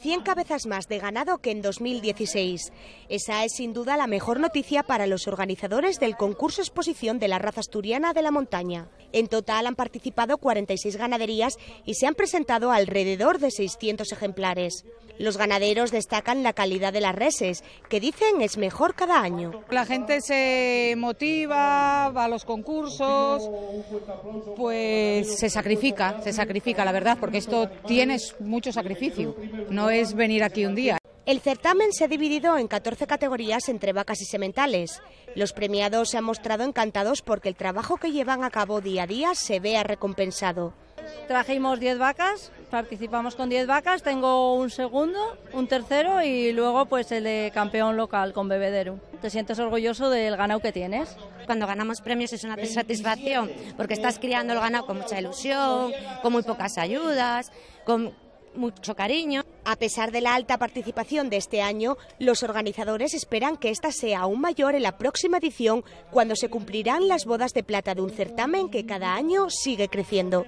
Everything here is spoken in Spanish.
100 cabezas más de ganado que en 2016. Esa es sin duda la mejor noticia para los organizadores del concurso exposición de la raza asturiana de la montaña. En total han participado 46 ganaderías y se han presentado alrededor de 600 ejemplares. Los ganaderos destacan la calidad de las reses, que dicen es mejor cada año. La gente se motiva, va a los concursos, pues se sacrifica, se sacrifica, la verdad, porque esto tiene mucho sacrificio. No es venir aquí un día, el certamen se ha dividido en 14 categorías entre vacas y sementales. Los premiados se han mostrado encantados porque el trabajo que llevan a cabo día a día se vea recompensado. Trajimos 10 vacas, participamos con 10 vacas, tengo un segundo, un tercero y luego pues el de campeón local con bebedero. Te sientes orgulloso del ganado que tienes. Cuando ganamos premios es una satisfacción porque estás criando el ganado con mucha ilusión, con muy pocas ayudas, con mucho cariño. A pesar de la alta participación de este año, los organizadores esperan que esta sea aún mayor en la próxima edición, cuando se cumplirán las bodas de plata de un certamen que cada año sigue creciendo.